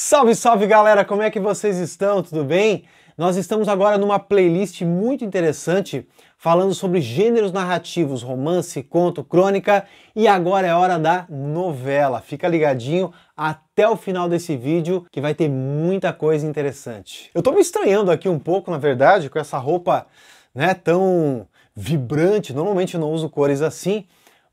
Salve, salve galera, como é que vocês estão? Tudo bem? Nós estamos agora numa playlist muito interessante falando sobre gêneros narrativos, romance, conto, crônica e agora é hora da novela. Fica ligadinho até o final desse vídeo que vai ter muita coisa interessante. Eu tô me estranhando aqui um pouco, na verdade, com essa roupa, né, tão vibrante. Normalmente eu não uso cores assim,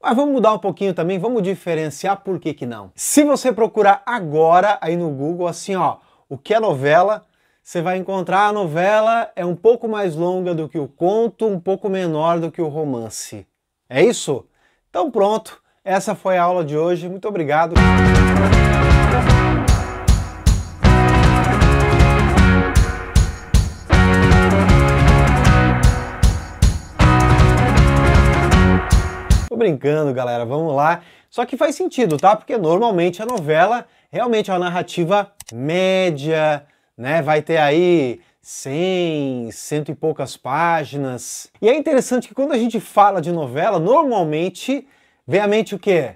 mas ah, vamos mudar um pouquinho também, vamos diferenciar por que que não. Se você procurar agora aí no Google assim, ó, o que é novela, você vai encontrar a novela é um pouco mais longa do que o conto, um pouco menor do que o romance. É isso? Então pronto, essa foi a aula de hoje. Muito obrigado. Tô brincando, galera, vamos lá. Só que faz sentido, tá? Porque normalmente a novela realmente é uma narrativa média, né? Vai ter aí 100, cento e poucas páginas. E é interessante que quando a gente fala de novela, normalmente vem à mente o quê?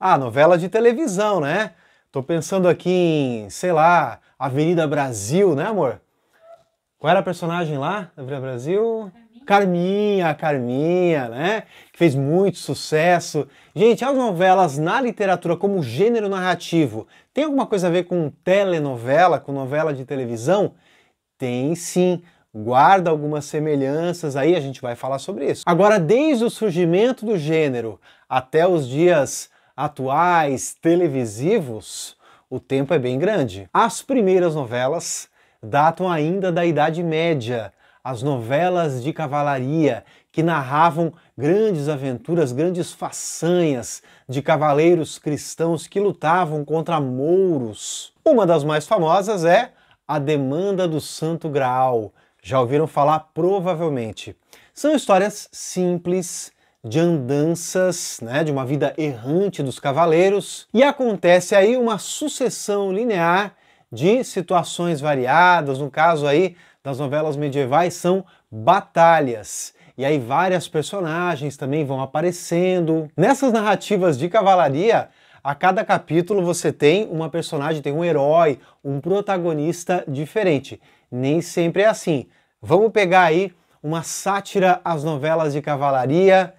Ah, novela de televisão, né? Tô pensando aqui em, sei lá, Avenida Brasil, né, amor? Qual era a personagem lá? Avenida Brasil? Carminha, Carminha, né? Que fez muito sucesso. Gente, as novelas na literatura como gênero narrativo tem alguma coisa a ver com telenovela, com novela de televisão? Tem sim. Guarda algumas semelhanças aí, a gente vai falar sobre isso. Agora, desde o surgimento do gênero até os dias atuais televisivos, o tempo é bem grande. As primeiras novelas datam ainda da Idade Média, as novelas de cavalaria que narravam grandes aventuras, grandes façanhas de cavaleiros cristãos que lutavam contra mouros. Uma das mais famosas é A Demanda do Santo Graal. Já ouviram falar provavelmente. São histórias simples, de andanças, né, de uma vida errante dos cavaleiros, e acontece aí uma sucessão linear de situações variadas, no caso aí das novelas medievais são batalhas. E aí várias personagens também vão aparecendo. Nessas narrativas de cavalaria, a cada capítulo você tem uma personagem, tem um herói, um protagonista diferente. Nem sempre é assim. Vamos pegar aí uma sátira às novelas de cavalaria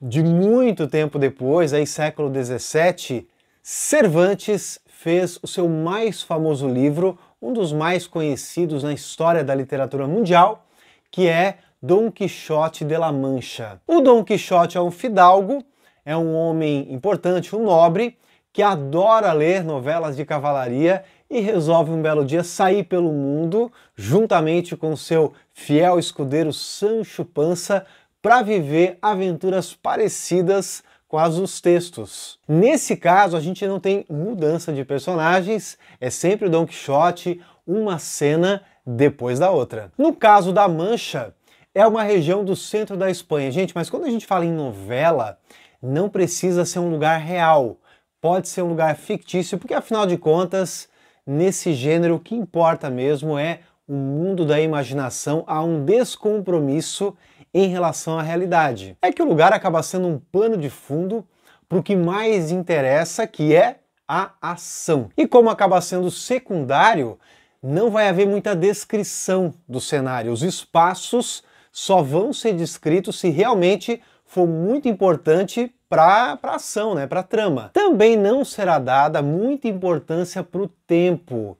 de muito tempo depois, aí século 17, Cervantes fez o seu mais famoso livro, um dos mais conhecidos na história da literatura mundial, que é Dom Quixote de la Mancha. O Dom Quixote é um fidalgo, é um homem importante, um nobre, que adora ler novelas de cavalaria e resolve um belo dia sair pelo mundo juntamente com seu fiel escudeiro Sancho Panza para viver aventuras parecidas quais os textos. Nesse caso, a gente não tem mudança de personagens, é sempre o Don Quixote, uma cena depois da outra. No caso da Mancha, é uma região do centro da Espanha. Gente, mas quando a gente fala em novela, não precisa ser um lugar real. Pode ser um lugar fictício, porque afinal de contas, nesse gênero, o que importa mesmo é o mundo da imaginação, há um descompromisso em relação à realidade. É que o lugar acaba sendo um pano de fundo para o que mais interessa, que é a ação. E como acaba sendo secundário, não vai haver muita descrição do cenário. Os espaços só vão ser descritos se realmente for muito importante para a ação, né, para a trama. Também não será dada muita importância para o tempo.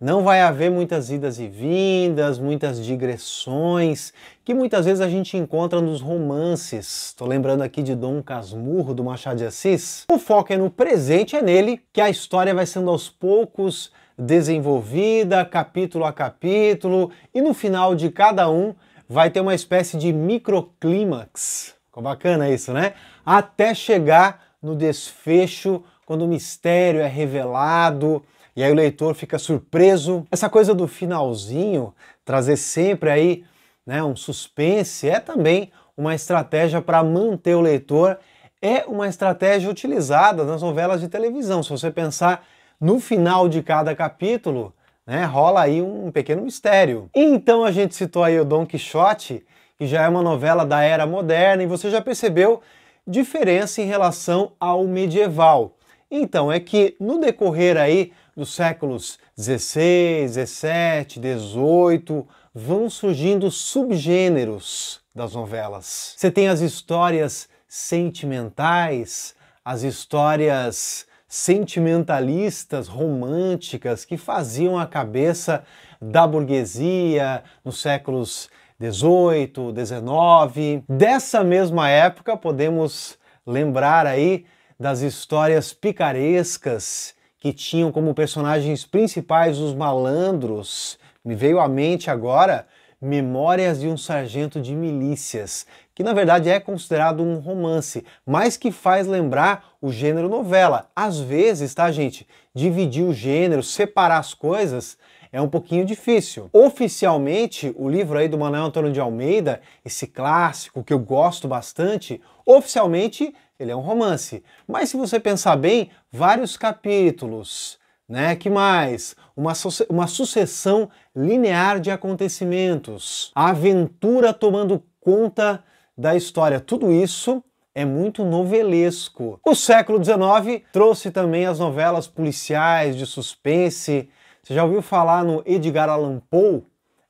Não vai haver muitas idas e vindas, muitas digressões, que muitas vezes a gente encontra nos romances. Estou lembrando aqui de Dom Casmurro, do Machado de Assis. O foco é no presente, é nele que a história vai sendo aos poucos desenvolvida, capítulo a capítulo, e no final de cada um vai ter uma espécie de microclímax. Ficou bacana isso, né? Até chegar no desfecho, quando o mistério é revelado, e aí o leitor fica surpreso. Essa coisa do finalzinho, trazer sempre aí né, um suspense, é também uma estratégia para manter o leitor, é uma estratégia utilizada nas novelas de televisão. Se você pensar no final de cada capítulo, né, rola aí um pequeno mistério. Então a gente citou aí o Don Quixote, que já é uma novela da era moderna, e você já percebeu diferença em relação ao medieval. Então é que no decorrer aí dos séculos 16, 17, 18, vão surgindo subgêneros das novelas. Você tem as histórias sentimentais, as histórias sentimentalistas, românticas, que faziam a cabeça da burguesia nos séculos 18, 19. Dessa mesma época, podemos lembrar aí das histórias picarescas que tinham como personagens principais os malandros, me veio à mente agora Memórias de um Sargento de Milícias, que na verdade é considerado um romance, mas que faz lembrar o gênero novela. Às vezes, tá, gente? Dividir o gênero, separar as coisas é um pouquinho difícil. Oficialmente, o livro aí do Manuel Antônio de Almeida, esse clássico que eu gosto bastante, oficialmente ele é um romance. Mas se você pensar bem, vários capítulos, né? Que mais? Uma, uma sucessão linear de acontecimentos. A aventura tomando conta da história. Tudo isso é muito novelesco. O século XIX trouxe também as novelas policiais de suspense. Você já ouviu falar no Edgar Allan Poe?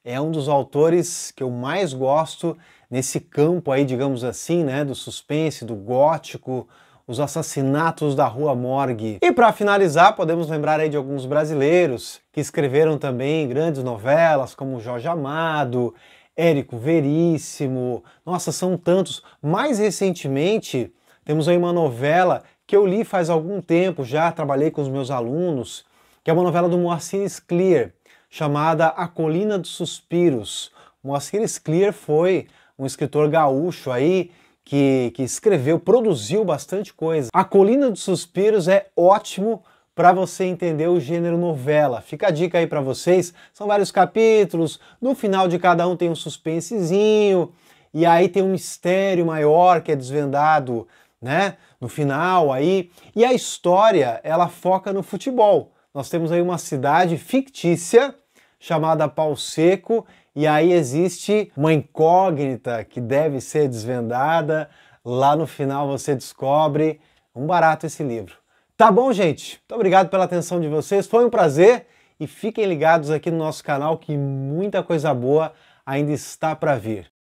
É um dos autores que eu mais gosto nesse campo aí, digamos assim, né, do suspense, do gótico, os assassinatos da Rua Morgue. E para finalizar, podemos lembrar aí de alguns brasileiros que escreveram também grandes novelas, como Jorge Amado, Érico Veríssimo. Nossa, são tantos. Mais recentemente, temos aí uma novela que eu li faz algum tempo já, trabalhei com os meus alunos, que é uma novela do Moacir Clear, chamada A Colina dos Suspiros. Moacir Clear foi um escritor gaúcho aí que, que escreveu, produziu bastante coisa. A Colina dos Suspiros é ótimo para você entender o gênero novela. Fica a dica aí para vocês. São vários capítulos, no final de cada um tem um suspensezinho, e aí tem um mistério maior que é desvendado, né? No final aí. E a história, ela foca no futebol. Nós temos aí uma cidade fictícia chamada Pau Seco e aí existe uma incógnita que deve ser desvendada. Lá no final você descobre um barato esse livro. Tá bom, gente? Muito obrigado pela atenção de vocês. Foi um prazer e fiquem ligados aqui no nosso canal que muita coisa boa ainda está para vir.